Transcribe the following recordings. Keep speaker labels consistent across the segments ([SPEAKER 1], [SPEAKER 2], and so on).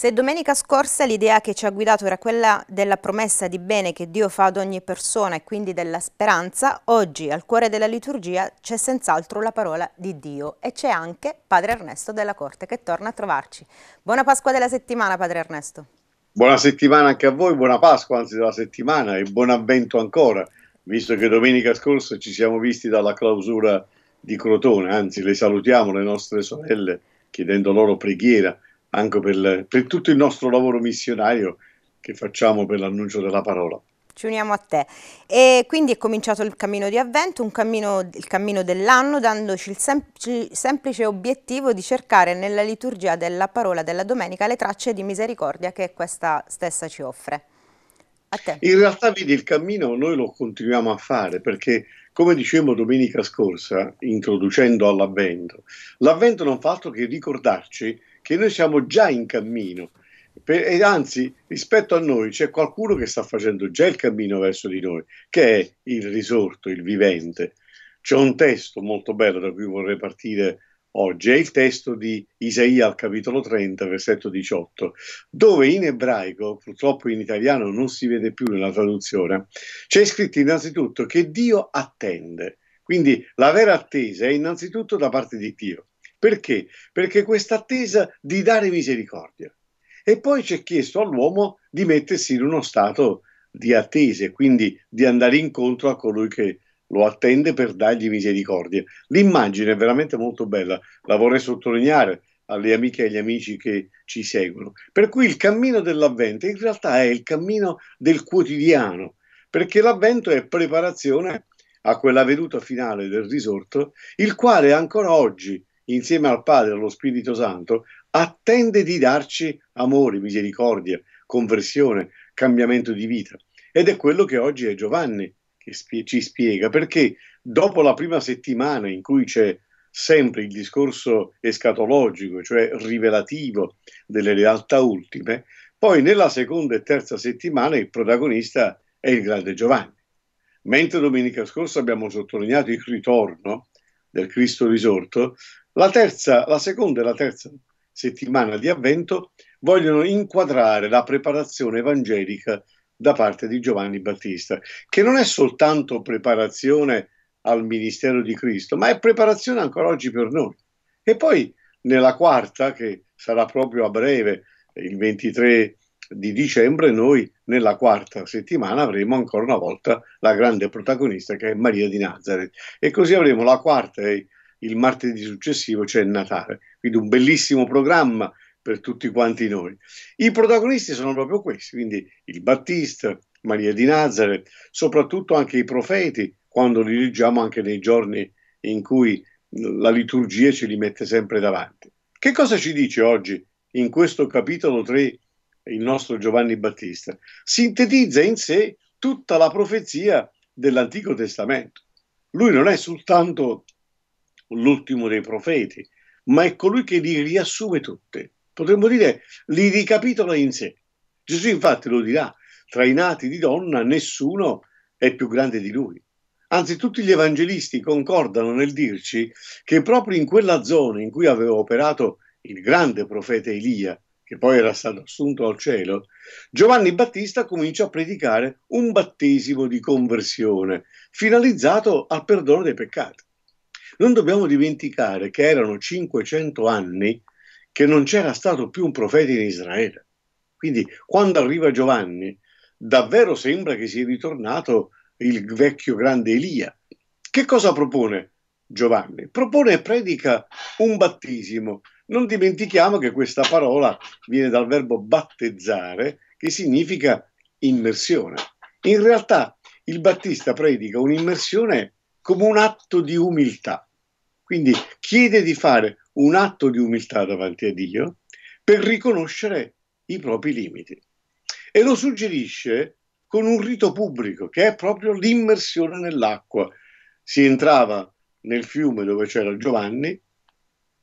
[SPEAKER 1] Se domenica scorsa l'idea che ci ha guidato era quella della promessa di bene che Dio fa ad ogni persona e quindi della speranza, oggi al cuore della liturgia c'è senz'altro la parola di Dio e c'è anche Padre Ernesto della Corte che torna a trovarci. Buona Pasqua della settimana, Padre Ernesto.
[SPEAKER 2] Buona settimana anche a voi, buona Pasqua anzi della settimana e buon avvento ancora, visto che domenica scorsa ci siamo visti dalla clausura di Crotone, anzi le salutiamo le nostre sorelle chiedendo loro preghiera anche per, per tutto il nostro lavoro missionario che facciamo per l'annuncio della parola
[SPEAKER 1] ci uniamo a te. E quindi è cominciato il cammino di avvento, cammino, il cammino dell'anno, dandoci il semplice, semplice obiettivo di cercare nella liturgia della parola della domenica le tracce di misericordia che questa stessa ci offre. A te.
[SPEAKER 2] In realtà, vedi, il cammino noi lo continuiamo a fare perché, come dicevo domenica scorsa, introducendo all'avvento, l'avvento non fa altro che ricordarci che noi siamo già in cammino. Per, e anzi, rispetto a noi c'è qualcuno che sta facendo già il cammino verso di noi, che è il risorto, il vivente. C'è un testo molto bello da cui vorrei partire oggi, è il testo di Isaia al capitolo 30, versetto 18, dove in ebraico, purtroppo in italiano non si vede più nella traduzione, c'è scritto innanzitutto che Dio attende. Quindi la vera attesa è innanzitutto da parte di Dio. Perché? Perché questa attesa di dare misericordia. E poi c'è chiesto all'uomo di mettersi in uno stato di attesa quindi di andare incontro a colui che lo attende per dargli misericordia. L'immagine è veramente molto bella, la vorrei sottolineare alle amiche e agli amici che ci seguono. Per cui il cammino dell'avvento in realtà è il cammino del quotidiano, perché l'avvento è preparazione a quella veduta finale del risorto, il quale ancora oggi insieme al Padre e allo Spirito Santo, attende di darci amore, misericordia, conversione, cambiamento di vita. Ed è quello che oggi è Giovanni che spie- ci spiega, perché dopo la prima settimana in cui c'è sempre il discorso escatologico, cioè rivelativo delle realtà ultime, poi nella seconda e terza settimana il protagonista è il grande Giovanni. Mentre domenica scorsa abbiamo sottolineato il ritorno del Cristo risorto, la, terza, la seconda e la terza settimana di avvento vogliono inquadrare la preparazione evangelica da parte di Giovanni Battista, che non è soltanto preparazione al ministero di Cristo, ma è preparazione ancora oggi per noi. E poi nella quarta, che sarà proprio a breve, il 23 di dicembre, noi nella quarta settimana avremo ancora una volta la grande protagonista che è Maria di Nazareth. E così avremo la quarta e il martedì successivo, cioè Natale. Quindi un bellissimo programma per tutti quanti noi. I protagonisti sono proprio questi, quindi il Battista, Maria di Nazareth, soprattutto anche i profeti, quando li leggiamo anche nei giorni in cui la liturgia ce li mette sempre davanti. Che cosa ci dice oggi in questo capitolo 3 il nostro Giovanni Battista? Sintetizza in sé tutta la profezia dell'Antico Testamento. Lui non è soltanto l'ultimo dei profeti, ma è colui che li riassume tutte. Potremmo dire li ricapitola in sé. Gesù infatti lo dirà, tra i nati di donna nessuno è più grande di lui. Anzi, tutti gli evangelisti concordano nel dirci che proprio in quella zona in cui aveva operato il grande profeta Elia, che poi era stato assunto al cielo, Giovanni Battista comincia a predicare un battesimo di conversione finalizzato al perdono dei peccati. Non dobbiamo dimenticare che erano 500 anni che non c'era stato più un profeta in Israele. Quindi quando arriva Giovanni, davvero sembra che sia ritornato il vecchio grande Elia. Che cosa propone Giovanni? Propone e predica un battesimo. Non dimentichiamo che questa parola viene dal verbo battezzare, che significa immersione. In realtà il Battista predica un'immersione come un atto di umiltà. Quindi chiede di fare un atto di umiltà davanti a Dio per riconoscere i propri limiti. E lo suggerisce con un rito pubblico che è proprio l'immersione nell'acqua. Si entrava nel fiume dove c'era Giovanni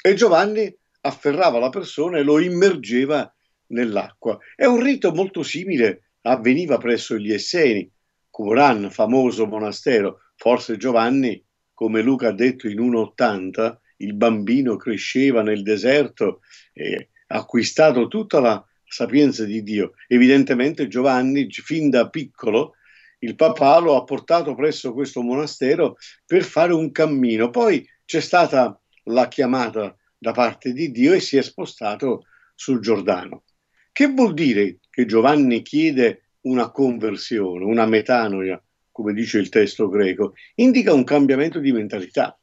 [SPEAKER 2] e Giovanni afferrava la persona e lo immergeva nell'acqua. È un rito molto simile, avveniva presso gli Esseni, Curan, famoso monastero Forse Giovanni, come Luca ha detto in 1.80, il bambino cresceva nel deserto e ha acquistato tutta la sapienza di Dio. Evidentemente Giovanni, fin da piccolo, il papà lo ha portato presso questo monastero per fare un cammino. Poi c'è stata la chiamata da parte di Dio e si è spostato sul Giordano. Che vuol dire che Giovanni chiede una conversione, una metanoia, come dice il testo greco, indica un cambiamento di mentalità.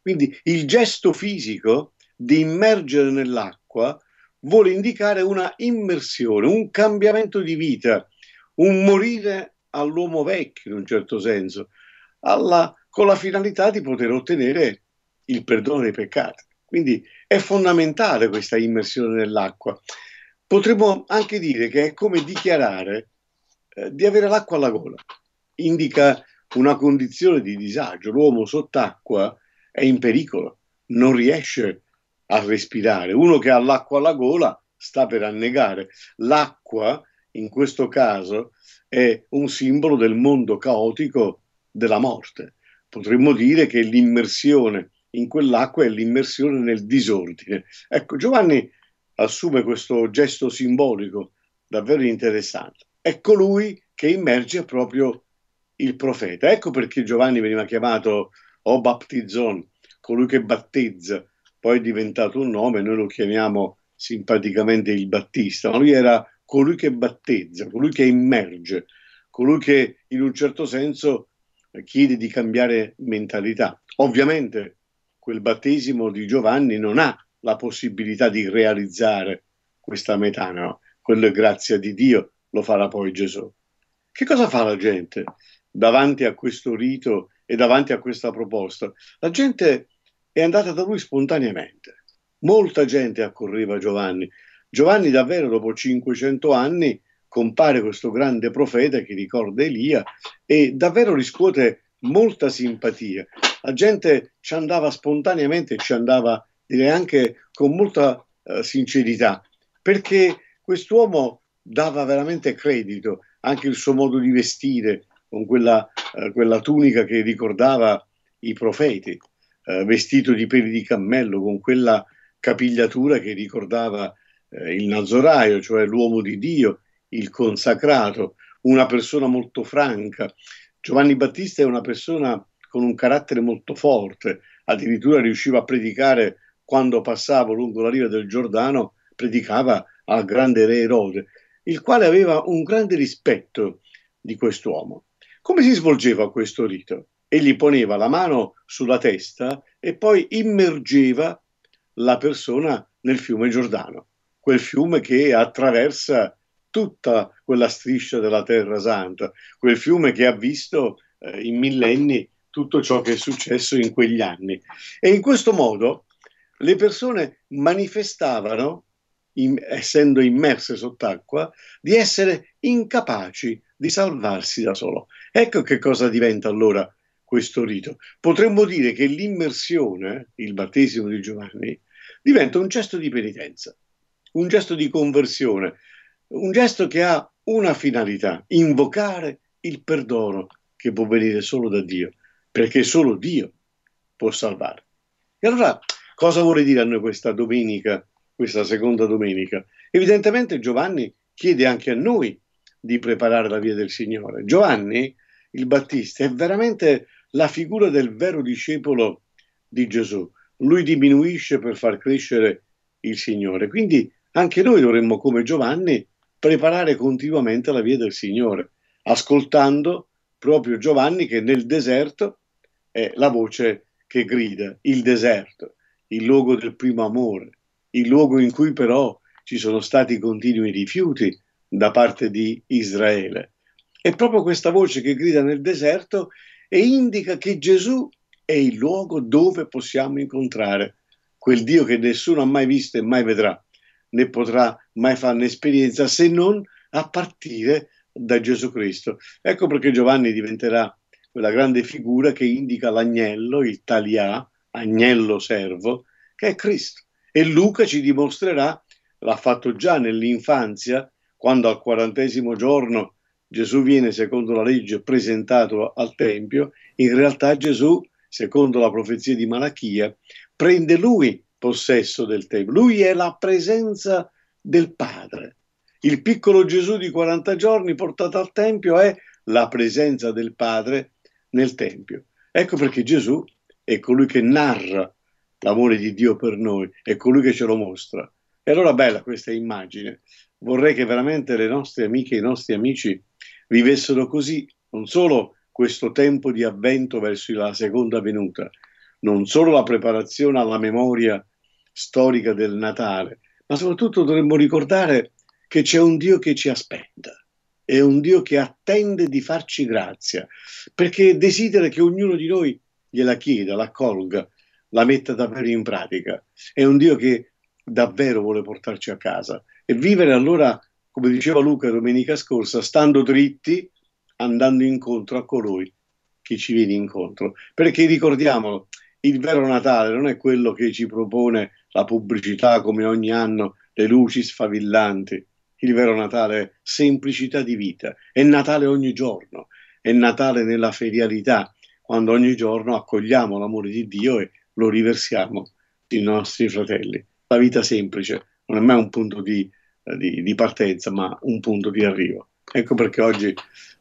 [SPEAKER 2] Quindi il gesto fisico di immergere nell'acqua vuole indicare una immersione, un cambiamento di vita, un morire all'uomo vecchio in un certo senso, alla, con la finalità di poter ottenere il perdono dei peccati. Quindi è fondamentale questa immersione nell'acqua. Potremmo anche dire che è come dichiarare eh, di avere l'acqua alla gola indica una condizione di disagio. L'uomo sott'acqua è in pericolo, non riesce a respirare. Uno che ha l'acqua alla gola sta per annegare. L'acqua, in questo caso, è un simbolo del mondo caotico della morte. Potremmo dire che l'immersione in quell'acqua è l'immersione nel disordine. Ecco, Giovanni assume questo gesto simbolico davvero interessante. È colui ecco che immerge proprio il profeta. Ecco perché Giovanni veniva chiamato o baptizon, colui che battezza, poi è diventato un nome, noi lo chiamiamo simpaticamente il battista, ma lui era colui che battezza, colui che immerge, colui che in un certo senso chiede di cambiare mentalità. Ovviamente quel battesimo di Giovanni non ha la possibilità di realizzare questa metà, no? quello è grazia di Dio, lo farà poi Gesù. Che cosa fa la gente? davanti a questo rito e davanti a questa proposta, la gente è andata da lui spontaneamente. Molta gente accorreva a Giovanni. Giovanni davvero dopo 500 anni compare questo grande profeta che ricorda Elia e davvero riscuote molta simpatia. La gente ci andava spontaneamente, ci andava direi anche con molta uh, sincerità, perché quest'uomo dava veramente credito anche il suo modo di vestire, con quella, eh, quella tunica che ricordava i profeti, eh, vestito di peli di cammello, con quella capigliatura che ricordava eh, il Nazoraio, cioè l'uomo di Dio, il consacrato, una persona molto franca. Giovanni Battista è una persona con un carattere molto forte, addirittura riusciva a predicare quando passava lungo la riva del Giordano, predicava al grande re Erode, il quale aveva un grande rispetto di quest'uomo. Come si svolgeva questo rito? Egli poneva la mano sulla testa e poi immergeva la persona nel fiume Giordano, quel fiume che attraversa tutta quella striscia della Terra Santa, quel fiume che ha visto eh, in millenni tutto ciò che è successo in quegli anni. E in questo modo le persone manifestavano in, essendo immerse sott'acqua, di essere incapaci di salvarsi da solo. Ecco che cosa diventa allora questo rito. Potremmo dire che l'immersione, il battesimo di Giovanni, diventa un gesto di penitenza, un gesto di conversione, un gesto che ha una finalità, invocare il perdono che può venire solo da Dio, perché solo Dio può salvare. E allora cosa vuole dire a noi questa domenica questa seconda domenica. Evidentemente Giovanni chiede anche a noi di preparare la via del Signore. Giovanni il Battista è veramente la figura del vero discepolo di Gesù. Lui diminuisce per far crescere il Signore. Quindi anche noi dovremmo, come Giovanni, preparare continuamente la via del Signore, ascoltando proprio Giovanni che nel deserto è la voce che grida, il deserto, il luogo del primo amore, il luogo in cui però ci sono stati continui rifiuti da parte di Israele. È proprio questa voce che grida nel deserto e indica che Gesù è il luogo dove possiamo incontrare quel Dio che nessuno ha mai visto e mai vedrà, né potrà mai farne esperienza se non a partire da Gesù Cristo. Ecco perché Giovanni diventerà quella grande figura che indica l'agnello, il talià, agnello servo, che è Cristo. E Luca ci dimostrerà, l'ha fatto già nell'infanzia, quando al quarantesimo giorno Gesù viene secondo la legge presentato al Tempio, in realtà Gesù, secondo la profezia di Malachia, prende lui possesso del Tempio. Lui è la presenza del Padre. Il piccolo Gesù di 40 giorni portato al Tempio è la presenza del Padre nel Tempio. Ecco perché Gesù è colui che narra l'amore di Dio per noi, è colui che ce lo mostra. E allora bella questa immagine. Vorrei che veramente le nostre amiche e i nostri amici vivessero così, non solo questo tempo di avvento verso la seconda venuta, non solo la preparazione alla memoria storica del Natale, ma soprattutto dovremmo ricordare che c'è un Dio che ci aspetta, è un Dio che attende di farci grazia, perché desidera che ognuno di noi gliela chieda, la colga, la metta davvero in pratica. È un Dio che davvero vuole portarci a casa e vivere allora, come diceva Luca domenica scorsa, stando dritti, andando incontro a colui che ci viene incontro. Perché ricordiamolo, il vero Natale non è quello che ci propone la pubblicità come ogni anno, le luci sfavillanti. Il vero Natale è semplicità di vita, è Natale ogni giorno, è Natale nella ferialità, quando ogni giorno accogliamo l'amore di Dio e lo riversiamo sui nostri fratelli. La vita semplice non è mai un punto di, eh, di, di partenza, ma un punto di arrivo. Ecco perché oggi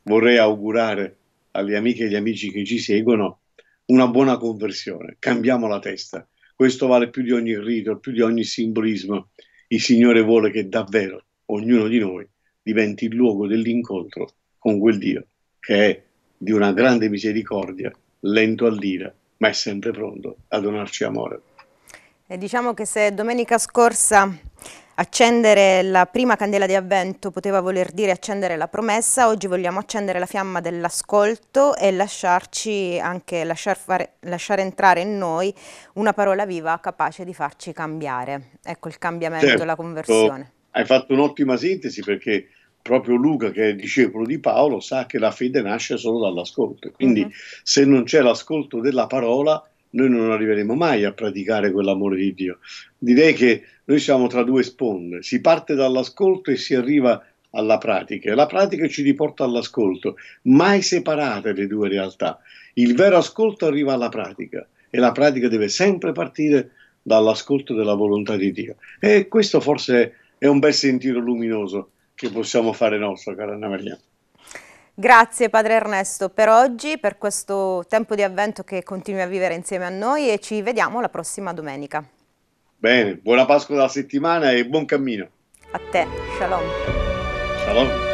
[SPEAKER 2] vorrei augurare alle amiche e agli amici che ci seguono una buona conversione. Cambiamo la testa. Questo vale più di ogni rito, più di ogni simbolismo. Il Signore vuole che davvero ognuno di noi diventi il luogo dell'incontro con quel Dio che è di una grande misericordia, lento all'ira ma è sempre pronto a donarci amore.
[SPEAKER 1] E diciamo che se domenica scorsa accendere la prima candela di avvento poteva voler dire accendere la promessa, oggi vogliamo accendere la fiamma dell'ascolto e lasciarci anche, lasciar, fare, lasciare entrare in noi una parola viva capace di farci cambiare. Ecco il cambiamento, certo. la conversione.
[SPEAKER 2] Hai fatto un'ottima sintesi perché proprio Luca, che è discepolo di Paolo, sa che la fede nasce solo dall'ascolto. Quindi uh-huh. se non c'è l'ascolto della parola, noi non arriveremo mai a praticare quell'amore di Dio. Direi che noi siamo tra due sponde, si parte dall'ascolto e si arriva alla pratica. La pratica ci riporta all'ascolto, mai separate le due realtà. Il vero ascolto arriva alla pratica e la pratica deve sempre partire dall'ascolto della volontà di Dio. E questo forse è un bel sentiero luminoso che possiamo fare nostro, cara Anna Maria.
[SPEAKER 1] Grazie Padre Ernesto per oggi, per questo tempo di avvento che continui a vivere insieme a noi e ci vediamo la prossima domenica.
[SPEAKER 2] Bene, buona Pasqua della settimana e buon cammino.
[SPEAKER 1] A te, shalom.
[SPEAKER 2] Shalom.